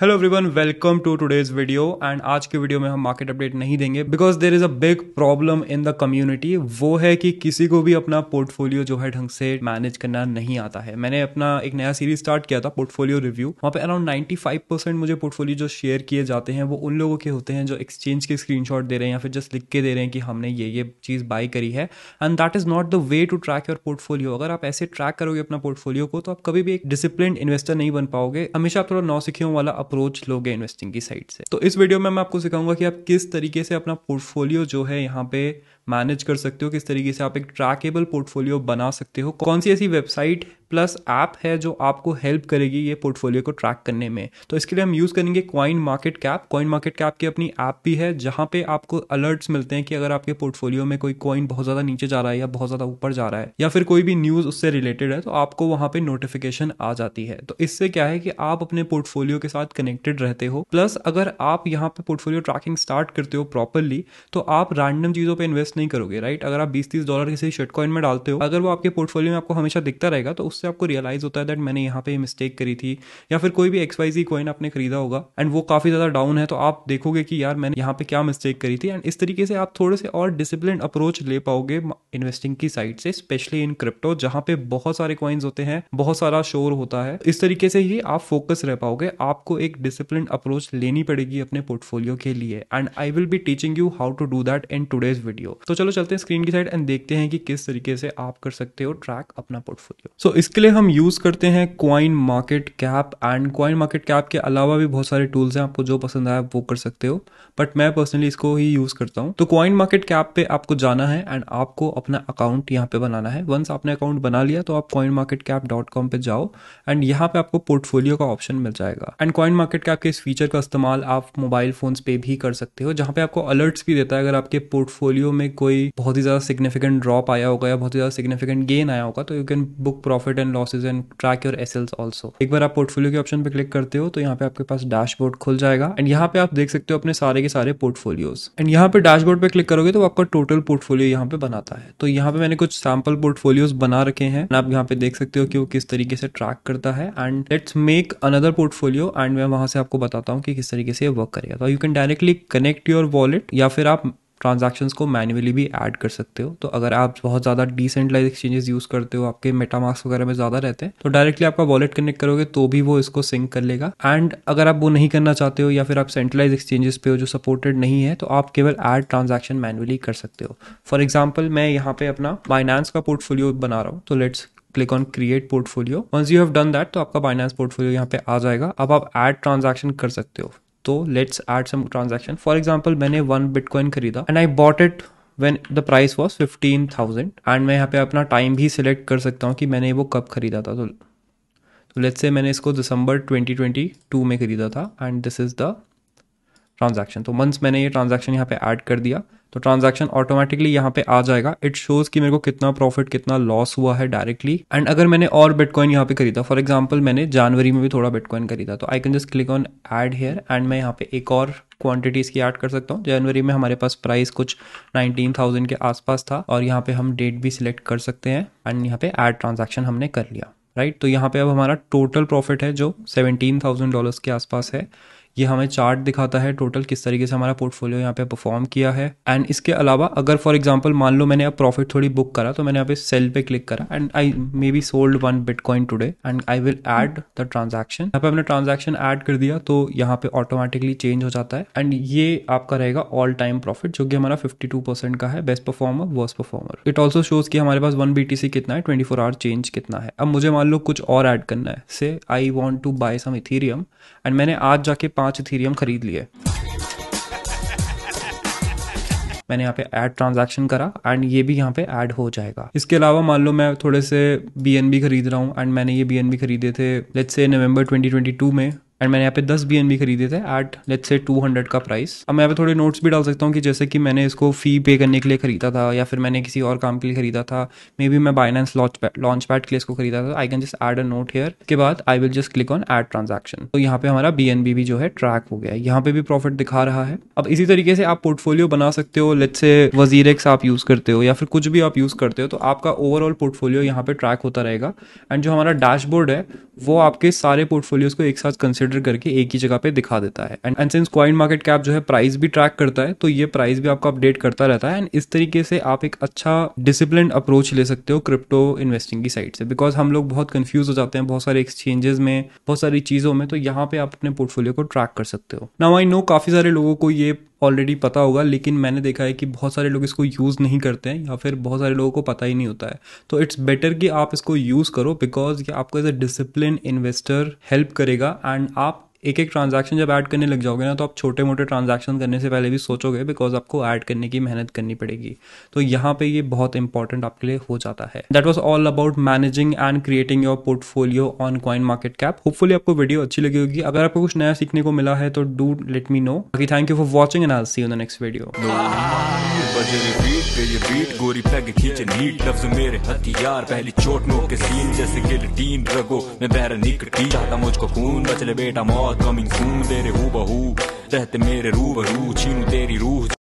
Hello everyone welcome to today's video and आज के video में हम मार्केट अपडेट नहीं देंगे because there is a big problem in the community वो है कि किसी को भी अपना पोर्टफोलियो जो है ढंग से मैनेज करना नहीं आता है मैंने अपना एक नया सीरीज स्टार्ट किया था पोर्टफोलियो रिव्यू वहाँ पे अराउंड फाइव परसेंट मुझे पोर्टफोलियो जो शेयर किए जाते हैं वो उन लोगों के होते हैं जो एक्सचेंज के स्क्रीन दे रहे हैं या फिर जस्ट लिख के दे रहे हैं कि हमने ये ये चीज़ बाई करी है and that is not the way to track your portfolio अगर आप ऐसे ट्रैक करोगे अपना पोर्टफोलियो को तो आप कभी भी एक डिसिप्लिन इन्वेस्टर नहीं बन पाओगे हमेशा आप थोड़ा नौ सीखियों वाला अप्रोच लोगे इन्वेस्टिंग की साइड से तो इस वीडियो में मैं आपको सिखाऊंगा कि आप किस तरीके से अपना पोर्टफोलियो जो है यहाँ पे मैनेज कर सकते हो किस तरीके से आप एक ट्रैकेबल पोर्टफोलियो बना सकते हो कौन सी ऐसी वेबसाइट प्लस ऐप है जो आपको हेल्प करेगी ये पोर्टफोलियो को ट्रैक करने में तो इसके लिए हम यूज़ करेंगे coin market cap coin market cap की अपनी ऐप भी है जहाँ पे आपको अलर्ट्स मिलते हैं कि अगर आपके पोर्टफोलियो में कोई कॉइन बहुत ज़्यादा नीचे जा रहा है या बहुत ज़्यादा ऊपर जा रहा है या फिर कोई भी न्यूज़ उससे रिलेटेड है तो आपको वहाँ पर नोटिफिकेशन आ जाती है तो इससे क्या है कि आप अपने पोर्टफोलियो के साथ कनेक्टेड रहते हो प्लस अगर आप यहाँ पर पोर्टफोलियो ट्रैकिंग स्टार्ट करते हो प्रॉपरली तो आप रैंडम चीज़ों पर इन्वेस्ट नहीं करोगे राइट अगर आप बीस तीस डॉलर किसी शर्ट कॉइन में डालते हो अगर वो आपके पोर्टफोलियो में आपको हमेशा दिखता रहेगा तो उस उससे आपको रियलाइज़ होता है दैट मैंने यहाँ पे मिस्टेक करी थी या फिर कोई भी एक्स वाई जी कॉइन आपने खरीदा होगा एंड वो काफ़ी ज़्यादा डाउन है तो आप देखोगे कि यार मैंने यहाँ पे क्या मिस्टेक करी थी एंड इस तरीके से आप थोड़े से और डिसिप्लिन अप्रोच ले पाओगे इन्वेस्टिंग की साइड से स्पेशली इन क्रिप्टो जहाँ पे बहुत सारे कॉइन्स होते हैं बहुत सारा शोर होता है इस तरीके से ही आप फोकस रह पाओगे आपको एक डिसिप्लिन अप्रोच लेनी पड़ेगी अपने पोर्टफोलियो के लिए and I will be teaching you how to do that in today's video तो चलो चलते हैं स्क्रीन की साइड एंड देखते हैं कि किस तरीके से आप कर सकते हो ट्रैक अपना पोर्टफोलियो सो so, इस इसके लिए हम यूज़ करते हैं coin market cap and coin market cap के अलावा भी बहुत सारे टूल्स हैं आपको जो पसंद आया वो कर सकते हो बट मैं पर्सनली इसको ही यूज़ करता हूँ तो क्वाइन मार्केट कैप पे आपको जाना है एंड आपको अपना अकाउंट यहाँ पे बनाना है वंस आपने अकाउंट बना लिया तो आप coin market cap dot com पर जाओ एंड यहाँ पे आपको पोर्टफोलियो का ऑप्शन मिल जाएगा एंड क्वाइन मार्केट कैप के इस फीचर का इस्तेमाल आप मोबाइल फोन पे भी कर सकते हो जहाँ पे आपको अलर्ट्स भी देता है अगर आपके पोर्टफोलियो में कोई बहुत ही ज़्यादा सिग्निफिकेंट ड्रॉप आया होगा या बहुत ही ज़्यादा सिग्निफिकेंट गेन आया होगा तो you can book profit profit and losses and track your S Ls also एक बार आप पोर्टफोलियो के ऑप्शन पर क्लिक करते हो तो यहाँ पे आपके पास डैशबोर्ड खुल जाएगा एंड यहाँ पे आप देख सकते हो अपने सारे के सारे पोर्टफोलियोज एंड यहाँ पे डैशबोर्ड पे क्लिक करोगे तो आपका टोटल पोर्टफोलियो यहाँ पे बनाता है तो यहाँ पे मैंने कुछ सैम्पल पोर्टफोलियोज बना रखे हैं आप यहाँ पे देख सकते हो कि वो किस तरीके से ट्रैक करता है and let's make another portfolio and मैं वहां से आपको बताता हूँ कि किस तरीके से वर्क करेगा तो you can directly connect your wallet या फिर आप ट्रांजेक्शन को मैनुअली भी ऐड कर सकते हो तो अगर आप बहुत ज़्यादा डिसेंट्रलाइज एक्सचेंजेस यूज़ करते हो आपके मेटामार्क्स वगैरह में ज़्यादा रहते हैं तो डायरेक्टली आपका वॉलेट कनेक्ट करोगे तो भी वो इसको सिंक कर लेगा एंड अगर आप वो नहीं करना चाहते हो या फिर आप सेंट्रलाइज एक्सचेंजेस पे हो जो सपोर्टेड नहीं है तो आप केवल ऐड ट्रांजेक्शन मैनुअली कर सकते हो फॉर एग्जाम्पल मैं यहाँ पे अपना फाइनेंस का पोर्टफोलियो बना रहा हूँ तो let's click on create portfolio once you have done that तो आपका फाइनेंस पोर्टफोलियो यहाँ पे आ जाएगा अब आप ऐड ट्रांजेक्शन कर सकते हो तो let's add some transaction for example मैंने वन बिटकॉइन खरीदा and I bought it when the price was fifteen thousand and मैं यहाँ पे अपना टाइम भी सिलेक्ट कर सकता हूँ कि मैंने वो कब खरीदा था तो लेट्स तो से मैंने इसको दिसंबर ट्वेंटी ट्वेंटी टू में खरीदा था and this is the transaction तो मंस मैंने ये ट्रांजेक्शन यहाँ पे ऐड कर दिया तो ट्रांजेक्शन ऑटोमेटिकली यहाँ पे आ जाएगा इट शोज कि मेरे को कितना प्रॉफिट कितना लॉस हुआ है डायरेक्टली एंड अगर मैंने और बिटकॉइन यहाँ पे खरीदा फॉर एग्जाम्पल मैंने जनवरी में भी थोड़ा बिटकॉइन खरीदा तो I can just click on add here and मैं यहाँ पे एक और क्वांटिटीज़ की ऐड कर सकता हूँ जनवरी में हमारे पास प्राइस कुछ 19,000 के आसपास था और यहाँ पे हम डेट भी सिलेक्ट कर सकते हैं एंड यहाँ पे ऐड ट्रांजैक्शन हमने कर लिया राइट right? तो यहाँ पे अब हमारा टोटल प्रॉफिट है जो सेवनटीन थाउजेंड डॉलर्स के आसपास है ये हमें चार्ट दिखाता है टोटल किस तरीके से हमारा पोर्टफोलियो यहाँ पे परफॉर्म किया है एंड इसके अलावा अगर फॉर एग्जाम्पल मान लो मैंने अब प्रॉफिट थोड़ी बुक करा तो मैंने यहाँ पे सेल पे क्लिक करा and I maybe sold one bitcoin today and I will add the transaction यहाँ पे हमने ट्रांजेक्शन एड कर दिया तो यहाँ पे ऑटोमेटिकली चेंज हो जाता है एंड ये आपका रहेगा ऑल टाइम प्रॉफिट जो कि हमारा फिफ्टी टू परसेंट का है best performer worst performer it also shows की हमारे पास वन बी टी सी कितना है ट्वेंटी फोर आवर चेंज कितना है अब मुझे मान लो कुछ और एड करना है से I want to buy some Ethereum and मैंने आज जाके पांच पांच इथेरियम खरीद लिए मैंने यहाँ पे ऐड ट्रांजैक्शन करा एंड ये भी यहाँ पे ऐड हो जाएगा इसके अलावा मान लो मैं थोड़े से बी खरीद रहा हूँ एंड मैंने ये बी खरीदे थे लेट्स से नवंबर 2022 में एंड मैंने यहाँ पे दस बी खरीदे थे at let say two hundred का प्राइस अब मैं यहाँ पे थोड़े नोट्स भी डाल सकता हूँ कि जैसे कि मैंने इसको फी पे करने के लिए खरीदा था या फिर मैंने किसी और काम के लिए खरीदा था मे बी मैं बाइनेंस लॉन्च लॉन्च पैड के लिए इसको खरीदा था I can just add a note here के बाद I will just click on add transaction तो यहाँ पे हमारा बी भी जो है ट्रैक हो गया यहाँ पे भी प्रॉफिट दिखा रहा है अब इसी तरीके से आप पोर्टफोलियो बना सकते हो लेट से वजीर आप यूज करते हो या फिर कुछ भी आप यूज करते हो तो आपका ओवरऑल पोर्टफोलियो यहाँ पे ट्रैक होता रहेगा एंड जो हमारा डैशबोर्ड है वो आपके सारे पोर्टफोलियोज को एक साथ कंसिडर कंसिडर करके एक ही जगह पे दिखा देता है and since coin market cap जो है प्राइस भी ट्रैक करता है तो ये प्राइस भी आपका अपडेट करता रहता है एंड इस तरीके से आप एक अच्छा डिसिप्लिन अप्रोच ले सकते हो क्रिप्टो इन्वेस्टिंग की साइड से बिकॉज हम लोग बहुत कंफ्यूज हो जाते हैं बहुत सारे एक्सचेंजेस में बहुत सारी चीज़ों में तो यहाँ पे आप अपने पोर्टफोलियो को ट्रैक कर सकते हो नाउ आई नो काफ़ी सारे लोगों को ये ऑलरेडी पता होगा लेकिन मैंने देखा है कि बहुत सारे लोग इसको यूज़ नहीं करते हैं या फिर बहुत सारे लोगों को पता ही नहीं होता है तो इट्स बेटर कि आप इसको यूज़ करो बिकॉज ये आपको as a discipline investor help करेगा एंड आप एक एक ट्रांजेक्शन जब ऐड करने लग जाओगे ना तो आप छोटे मोटे ट्रांजेक्शन करने से पहले भी सोचोगे बिकॉज आपको ऐड करने की मेहनत करनी पड़ेगी तो यहाँ पे ये बहुत इंपॉर्टेंट आपके लिए हो जाता है that was all about managing and creating your portfolio on coin market cap hopefully आपको वीडियो अच्छी लगी होगी अगर आपको कुछ नया सीखने को मिला है तो डू लेट मी नो बाकी thank you for watching and I see in the next video बेटा और कमिंग सून तेरे हूबहू रहते मेरे रूबरू छीनू तेरी रूह